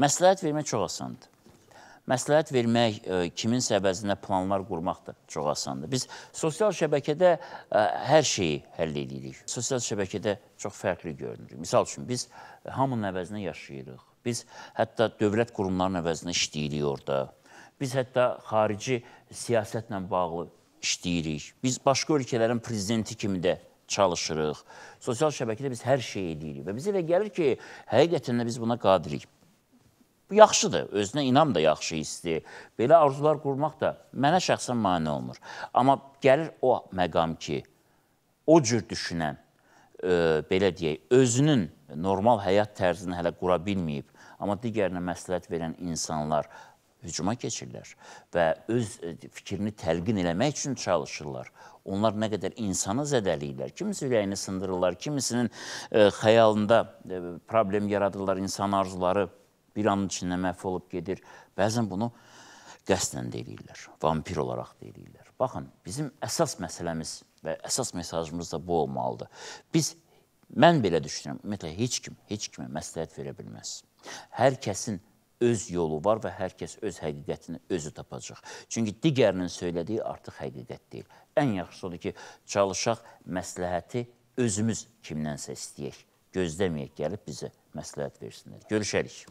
Məsləhət vermək çox asandır. Məsləhət vermək, ə, e, kimin səbəzinə planlar qurmaq da çox asandır. Biz sosial şəbəkədə ə, e, hər şeyi həll edirik. Sosial şəbəkədə çox fərqli görünürük. Misal üçün, biz hamının əvəzinə yaşayırıq. Biz hətta dövlət qurumlarının əvəzinə işləyirik orada. Biz hətta xarici siyasətlə bağlı işləyirik. Biz başqa ölkələrin prezidenti kimi də çalışırıq. Sosial şəbəkədə biz hər şey edirik və bizə elə gəlir ki, həqiqətən də biz buna qadirik. Bu yaxşıdır, özünə inam da yaxşı hissidir. Belə arzular qurmaq da mənə şəxsən mane olmur. Amma gəlir o məqam ki, o cür düşünən, e, belə deyək, özünün normal həyat tərzini hələ qura bilməyib, amma digərinə məsləhət verən insanlar hücuma keçirlər və öz e, fikrini təlqin eləmək üçün çalışırlar. Onlar nə qədər insanı zədələyirlər. Kimisi ürəyini sındırırlar, kimisinin ə, e, xəyalında ə, e, problem yaradırlar, insan arzuları bir anın içində məhv olub gedir. Bəzən bunu qəsdən də eləyirlər, vampir olaraq da eləyirlər. Baxın, bizim əsas məsələmiz və əsas mesajımız da bu olmalıdır. Biz, mən belə düşünürəm, ümumiyyətlə, heç kim, heç kimə məsləhət verə bilməz. Hər kəsin öz yolu var və hər kəs öz həqiqətini özü tapacaq. Çünki digərinin söylədiyi artıq həqiqət deyil. Ən yaxşısı odur ki, çalışaq məsləhəti özümüz kimdənsə istəyək. Gözləməyək gəlib bizə məsləhət versinlər. Görüşərik.